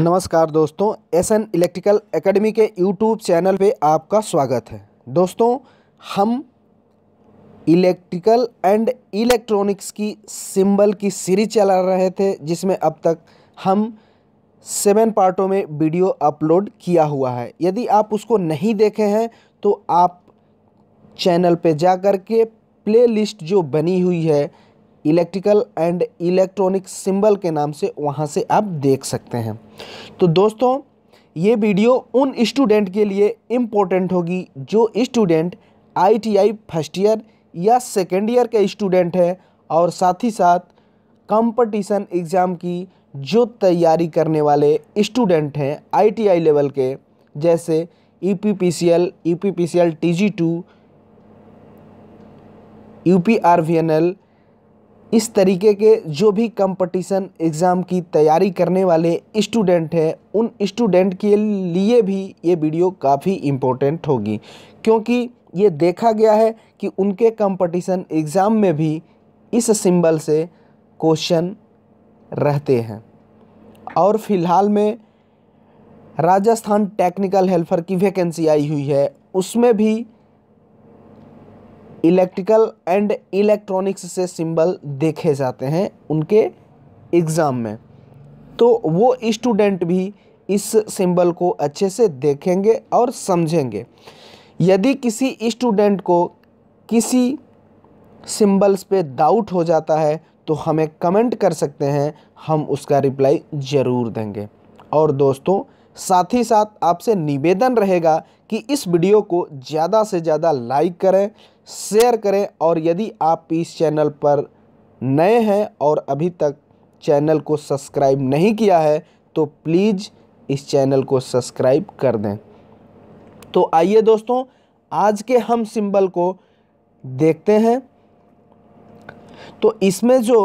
नमस्कार दोस्तों S N electrical academy के यूट्यूब चैनल पे आपका स्वागत है दोस्तों हम इलेक्ट्रिकल एंड इलेक्ट्रॉनिक्स की सिंबल की सीरीज चला रहे थे जिसमें अब तक हम सेवन पार्टों में वीडियो अपलोड किया हुआ है यदि आप उसको नहीं देखे हैं तो आप चैनल पे जा कर के प्ले लिस्ट जो बनी हुई है इलेक्ट्रिकल एंड इलेक्ट्रॉनिक सिंबल के नाम से वहाँ से आप देख सकते हैं तो दोस्तों ये वीडियो उन स्टूडेंट के लिए इम्पोर्टेंट होगी जो स्टूडेंट आईटीआई फर्स्ट ईयर या सेकेंड ईयर के स्टूडेंट है और साथ ही साथ कंपटीशन एग्ज़ाम की जो तैयारी करने वाले स्टूडेंट हैं आईटीआई लेवल के जैसे E P P C L E P P C L T G two U P R V N L इस तरीके के जो भी कंपटीशन एग्ज़ाम की तैयारी करने वाले स्टूडेंट हैं उन स्टूडेंट के लिए भी ये वीडियो काफ़ी इम्पोर्टेंट होगी क्योंकि ये देखा गया है कि उनके कंपटीशन एग्ज़ाम में भी इस सिंबल से क्वेश्चन रहते हैं और फिलहाल में राजस्थान टेक्निकल हेल्पर की वैकेंसी आई हुई है उसमें भी इलेक्ट्रिकल एंड इलेक्ट्रॉनिक्स से सिंबल देखे जाते हैं उनके एग्ज़ाम में तो वो स्टूडेंट भी इस सिंबल को अच्छे से देखेंगे और समझेंगे यदि किसी स्टूडेंट को किसी सिंबल्स पे डाउट हो जाता है तो हमें कमेंट कर सकते हैं हम उसका रिप्लाई ज़रूर देंगे और दोस्तों साथ ही साथ आपसे निवेदन रहेगा कि इस वीडियो को ज़्यादा से ज़्यादा लाइक करें शेयर करें और यदि आप इस चैनल पर नए हैं और अभी तक चैनल को सब्सक्राइब नहीं किया है तो प्लीज़ इस चैनल को सब्सक्राइब कर दें तो आइए दोस्तों आज के हम सिंबल को देखते हैं तो इसमें जो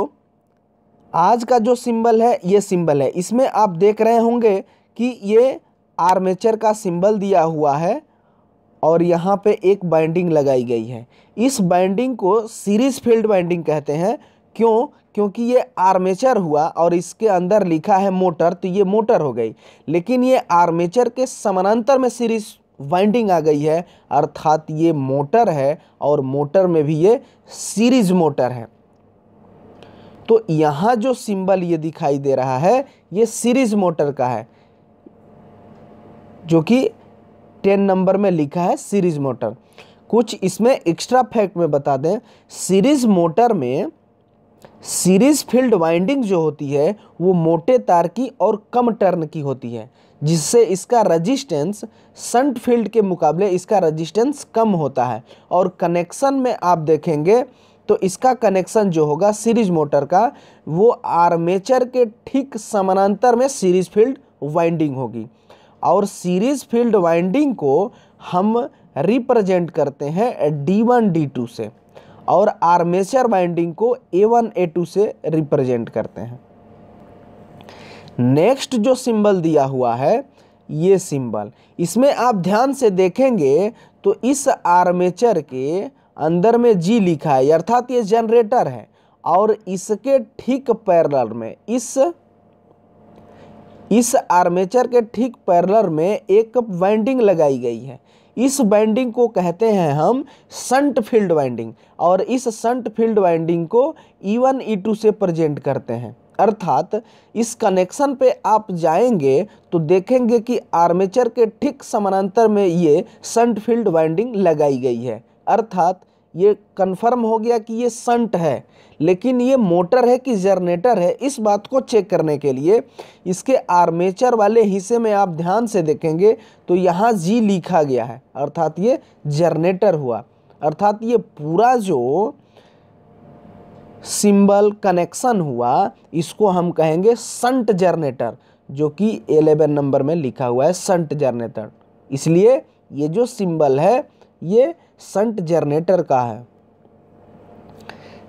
आज का जो सिंबल है ये सिंबल है इसमें आप देख रहे होंगे कि ये आर्मेचर का सिंबल दिया हुआ है और यहाँ पे एक बाइंडिंग लगाई गई है इस बाइंडिंग को सीरीज फील्ड बाइंडिंग कहते हैं क्यों क्योंकि ये आर्मेचर हुआ और इसके अंदर लिखा है मोटर तो ये मोटर हो गई लेकिन ये आर्मेचर के समानांतर में सीरीज वाइंडिंग आ गई है अर्थात ये मोटर है और मोटर में भी ये सीरीज मोटर है तो यहाँ जो सिंबल ये दिखाई दे रहा है ये सीरीज मोटर का है जो कि टेन नंबर में लिखा है सीरीज मोटर कुछ इसमें एक्स्ट्रा फैक्ट में बता दें सीरीज मोटर में सीरीज फील्ड वाइंडिंग जो होती है वो मोटे तार की और कम टर्न की होती है जिससे इसका रजिस्टेंस संट फील्ड के मुकाबले इसका रजिस्टेंस कम होता है और कनेक्शन में आप देखेंगे तो इसका कनेक्शन जो होगा सीरीज मोटर का वो आर्मेचर के ठीक समानांतर में सीरीज फील्ड वाइंडिंग होगी और सीरीज फील्ड वाइंडिंग को हम रिप्रेजेंट करते हैं डी वन डी टू से और आर्मेचर वाइंडिंग को ए वन ए टू से रिप्रेजेंट करते हैं नेक्स्ट जो सिंबल दिया हुआ है ये सिंबल इसमें आप ध्यान से देखेंगे तो इस आर्मेचर के अंदर में जी लिखा है अर्थात ये जनरेटर है और इसके ठीक पैरल में इस इस आर्मेचर के ठीक पैरलर में एक वाइंडिंग लगाई गई है इस वाइंडिंग को कहते हैं हम संट फील्ड वाइंडिंग और इस संट फील्ड वाइंडिंग को ई वन ई टू से प्रजेंट करते हैं अर्थात इस कनेक्शन पे आप जाएंगे तो देखेंगे कि आर्मेचर के ठीक समानांतर में ये संट फील्ड वाइंडिंग लगाई गई है अर्थात ये कंफर्म हो गया कि ये संट है लेकिन ये मोटर है कि जनरेटर है इस बात को चेक करने के लिए इसके आर्मेचर वाले हिस्से में आप ध्यान से देखेंगे तो यहाँ जी लिखा गया है अर्थात ये जनरेटर हुआ अर्थात ये पूरा जो सिंबल कनेक्शन हुआ इसको हम कहेंगे संट जनरेटर जो कि एलेवन नंबर में लिखा हुआ है संट जनरेटर इसलिए ये जो सिंबल है ये संट जनरेटर का है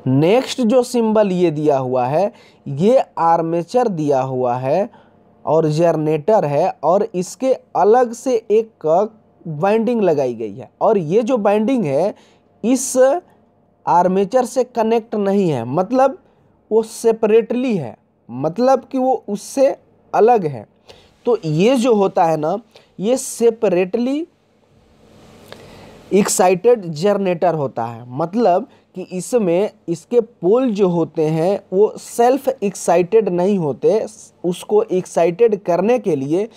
नेक्स्ट जो सिंबल ये दिया हुआ है ये आर्मेचर दिया हुआ है और जरनेटर है और इसके अलग से एक बाइंडिंग लगाई गई है और ये जो बाइंडिंग है इस आर्मेचर से कनेक्ट नहीं है मतलब वो सेपरेटली है मतलब कि वो उससे अलग है तो ये जो होता है ना ये सेपरेटली एक्साइटेड जरनेटर होता है मतलब कि इसमें इसके पोल जो होते हैं वो सेल्फ एक्साइटेड नहीं होते उसको एक्साइटेड करने के लिए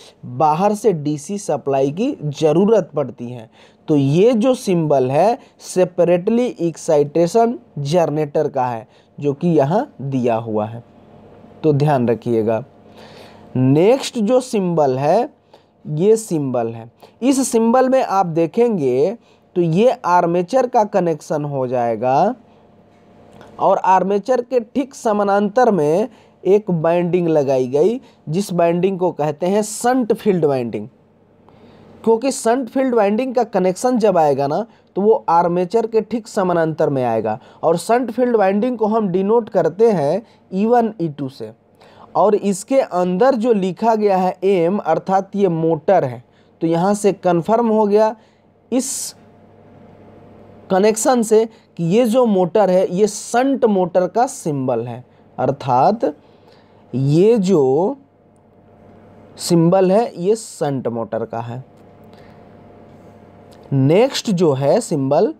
बाहर से डीसी सप्लाई की ज़रूरत पड़ती है तो ये जो सिंबल है सेपरेटली एक्साइटेशन जरनेटर का है जो कि यहाँ दिया हुआ है तो ध्यान रखिएगा नेक्स्ट जो सिंबल है ये सिंबल है इस सिंबल में आप देखेंगे तो ये आर्मेचर का कनेक्शन हो जाएगा और आर्मेचर के ठीक समानांतर में एक बाइंडिंग लगाई गई जिस बाइंडिंग को कहते हैं संट फील्ड बाइंडिंग क्योंकि संट फील्ड वाइंडिंग का कनेक्शन जब आएगा ना तो वो आर्मेचर के ठीक समानांतर में आएगा और संट फील्ड वाइंडिंग को हम डिनोट करते हैं ई वन ई टू से और इसके अंदर जो लिखा गया है एम अर्थात ये मोटर है तो यहाँ से कन्फर्म हो गया इस कनेक्शन से कि ये जो मोटर है ये संट मोटर का सिंबल है अर्थात ये जो सिंबल है ये संट मोटर का है नेक्स्ट जो है सिंबल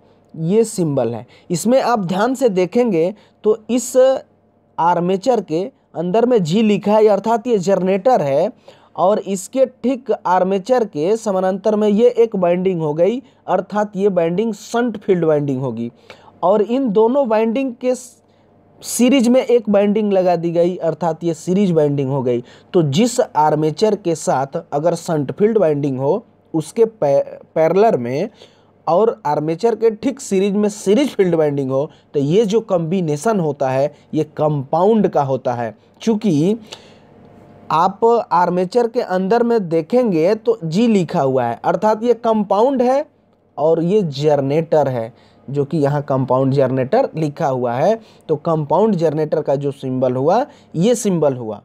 ये सिंबल है इसमें आप ध्यान से देखेंगे तो इस आर्मेचर के अंदर में जी लिखा है अर्थात ये जनरेटर है और इसके ठीक आर्मेचर के समानांतर में ये एक बाइंडिंग हो गई अर्थात ये बाइंडिंग संट फील्ड बाइंडिंग होगी और इन दोनों बाइंडिंग के सीरीज में एक बाइंडिंग लगा दी गई अर्थात ये सीरीज बाइंडिंग हो गई तो जिस आर्मेचर के साथ अगर संट फील्ड बाइंडिंग हो उसके पैरलर में और आर्मेचर के ठीक सीरीज में सीरीज फील्ड बाइंडिंग हो तो ये जो कम्बिनेसन होता है ये कंपाउंड का होता है चूँकि आप आर्मेचर के अंदर में देखेंगे तो जी लिखा हुआ है अर्थात ये कंपाउंड है और ये जरनेटर है जो कि यहाँ कंपाउंड जनरेटर लिखा हुआ है तो कंपाउंड जनरेटर का जो सिंबल हुआ ये सिंबल हुआ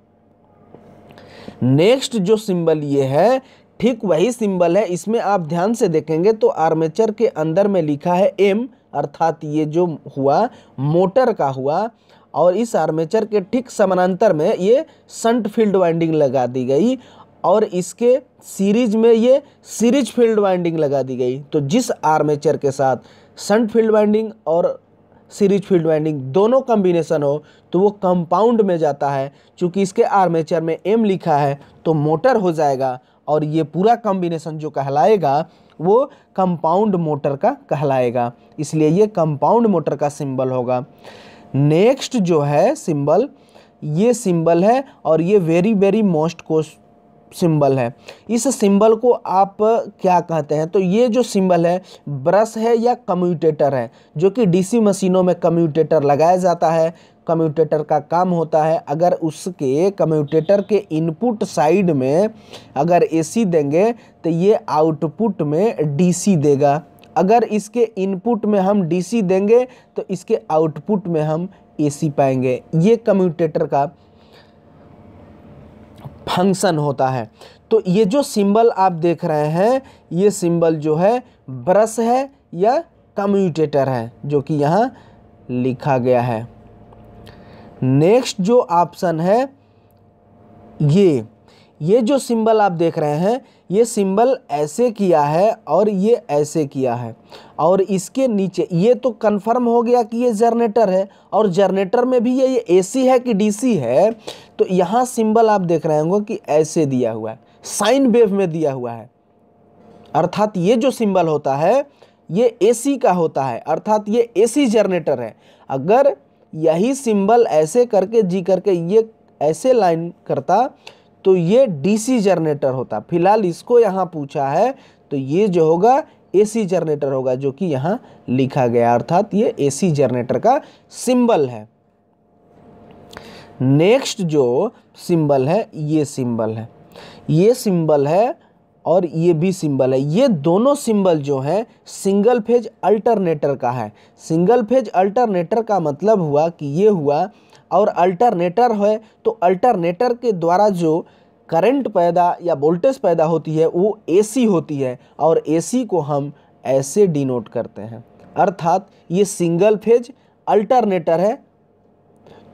नेक्स्ट जो सिंबल ये है ठीक वही सिंबल है इसमें आप ध्यान से देखेंगे तो आर्मेचर के अंदर में लिखा है एम अर्थात ये जो हुआ मोटर का हुआ और इस आर्मेचर के ठीक समानांतर में ये संट फील्ड वाइंडिंग लगा दी गई और इसके सीरीज में ये सीरीज फील्ड वाइंडिंग लगा दी गई तो जिस आर्मेचर के साथ संट फील्ड वाइंडिंग और सीरीज फील्ड वाइंडिंग दोनों कम्बिनेशन हो तो वो कंपाउंड में जाता है क्योंकि इसके आर्मेचर में एम लिखा है तो मोटर हो जाएगा और ये पूरा कम्बिनेशन जो कहलाएगा वो कंपाउंड मोटर का कहलाएगा इसलिए ये कंपाउंड मोटर का सिंबल होगा नेक्स्ट जो है सिंबल ये सिंबल है और ये वेरी वेरी मोस्ट को सिंबल है इस सिंबल को आप क्या कहते हैं तो ये जो सिंबल है ब्रश है या कम्यूटेटर है जो कि डीसी मशीनों में कम्यूटेटर लगाया जाता है कम्यूटेटर का काम होता है अगर उसके कम्यूटेटर के इनपुट साइड में अगर एसी देंगे तो ये आउटपुट में डीसी देगा अगर इसके इनपुट में हम डीसी देंगे तो इसके आउटपुट में हम एसी पाएंगे ये कम्यूटेटर का फंक्शन होता है तो ये जो सिंबल आप देख रहे हैं ये सिंबल जो है ब्रश है या कम्यूटेटर है जो कि यहाँ लिखा गया है नेक्स्ट जो ऑप्शन है ये ये जो सिंबल आप देख रहे हैं ये सिंबल ऐसे किया है और ये ऐसे किया है और इसके नीचे ये तो कंफर्म हो गया कि ये जनरेटर है और जनरेटर में भी ये ये एसी है कि डीसी है तो यहाँ सिंबल आप देख रहे होंगे कि ऐसे दिया हुआ है साइन वेव में दिया हुआ है अर्थात ये जो सिंबल होता है ये एसी का होता है अर्थात ये एसी जनरेटर है अगर यही सिंबल ऐसे करके जी करके ये ऐसे लाइन करता तो ये डीसी जनरेटर होता फिलहाल इसको यहाँ पूछा है तो ये जो होगा एसी जनरेटर होगा जो कि यहाँ लिखा गया अर्थात ये एसी जनरेटर का सिंबल है नेक्स्ट जो सिंबल है ये सिंबल है ये सिंबल है और ये भी सिंबल है ये दोनों सिंबल जो हैं सिंगल फेज अल्टरनेटर का है सिंगल फेज अल्टरनेटर का मतलब हुआ कि ये हुआ और अल्टरनेटर है तो अल्टरनेटर के द्वारा जो करंट पैदा या वोल्टेज पैदा होती है वो एसी होती है और एसी को हम ऐसे डिनोट करते हैं अर्थात ये सिंगल फेज अल्टरनेटर है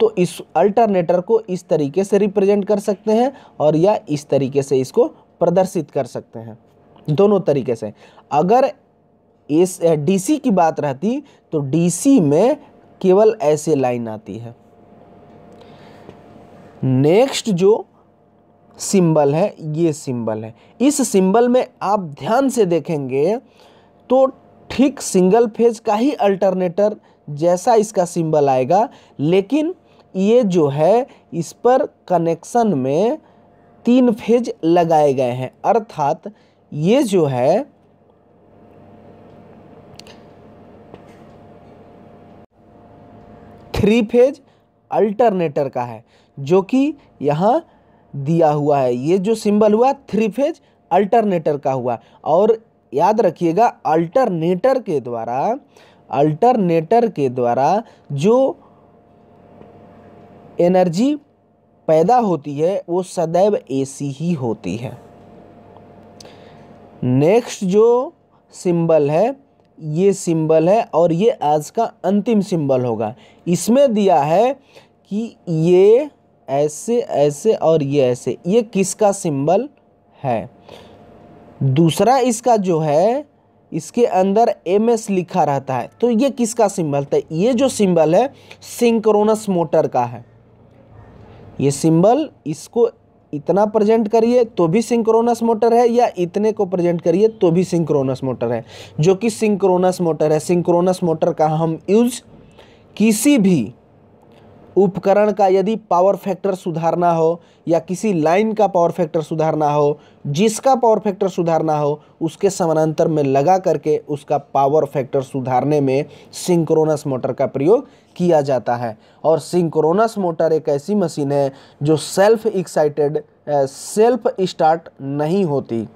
तो इस अल्टरनेटर को इस तरीके से रिप्रेजेंट कर सकते हैं और या इस तरीके से इसको प्रदर्शित कर सकते हैं दोनों तरीके से अगर एस डीसी की बात रहती तो डीसी में केवल ऐसे लाइन आती है नेक्स्ट जो सिंबल है ये सिंबल है इस सिंबल में आप ध्यान से देखेंगे तो ठीक सिंगल फेज का ही अल्टरनेटर जैसा इसका सिंबल आएगा लेकिन ये जो है इस पर कनेक्शन में तीन फेज लगाए गए हैं अर्थात ये जो है थ्री फेज अल्टरनेटर का है जो कि यहाँ दिया हुआ है ये जो सिंबल हुआ थ्री फेज अल्टरनेटर का हुआ और याद रखिएगा अल्टरनेटर के द्वारा अल्टरनेटर के द्वारा जो एनर्जी पैदा होती है वो सदैव एसी ही होती है नेक्स्ट जो सिंबल है ये सिंबल है और ये आज का अंतिम सिंबल होगा इसमें दिया है कि ये ऐसे ऐसे और ये ऐसे ये किसका सिंबल है दूसरा इसका जो है इसके अंदर एम एस लिखा रहता है तो ये किसका सिंबल था ये जो सिंबल है सिंक्रोनस मोटर का है ये सिंबल इसको इतना प्रेजेंट करिए तो भी सिंक्रोनस मोटर है या इतने को प्रेजेंट करिए तो भी सिंक्रोनस मोटर है जो कि सिंक्रोनस मोटर है सिंक्रोनस मोटर का हम यूज़ किसी भी उपकरण का यदि पावर फैक्टर सुधारना हो या किसी लाइन का पावर फैक्टर सुधारना हो जिसका पावर फैक्टर सुधारना हो उसके समानांतर में लगा करके उसका पावर फैक्टर सुधारने में सिंक्रोनस मोटर का प्रयोग किया जाता है और सिंक्रोनस मोटर एक ऐसी मशीन है जो सेल्फ एक्साइटेड सेल्फ स्टार्ट नहीं होती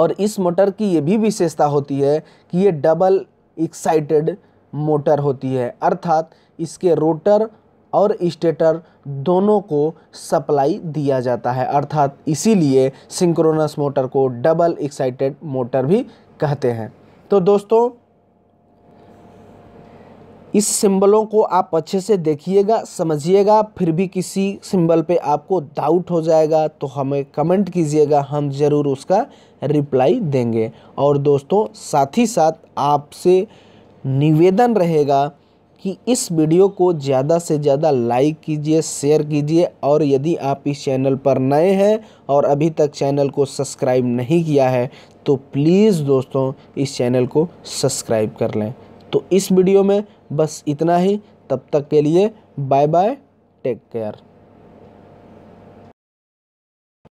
और इस मोटर की ये भी विशेषता होती है कि ये डबल एक्साइटेड मोटर होती है अर्थात इसके रोटर और स्टेटर दोनों को सप्लाई दिया जाता है अर्थात इसीलिए सिंक्रोनस मोटर को डबल एक्साइटेड मोटर भी कहते हैं तो दोस्तों इस सिंबलों को आप अच्छे से देखिएगा समझिएगा फिर भी किसी सिंबल पे आपको डाउट हो जाएगा तो हमें कमेंट कीजिएगा हम ज़रूर उसका रिप्लाई देंगे और दोस्तों साथ ही साथ आपसे निवेदन रहेगा कि इस वीडियो को ज़्यादा से ज़्यादा लाइक कीजिए शेयर कीजिए और यदि आप इस चैनल पर नए हैं और अभी तक चैनल को सब्सक्राइब नहीं किया है तो प्लीज़ दोस्तों इस चैनल को सब्सक्राइब कर लें तो इस वीडियो में बस इतना ही तब तक के लिए बाय बाय टेक केयर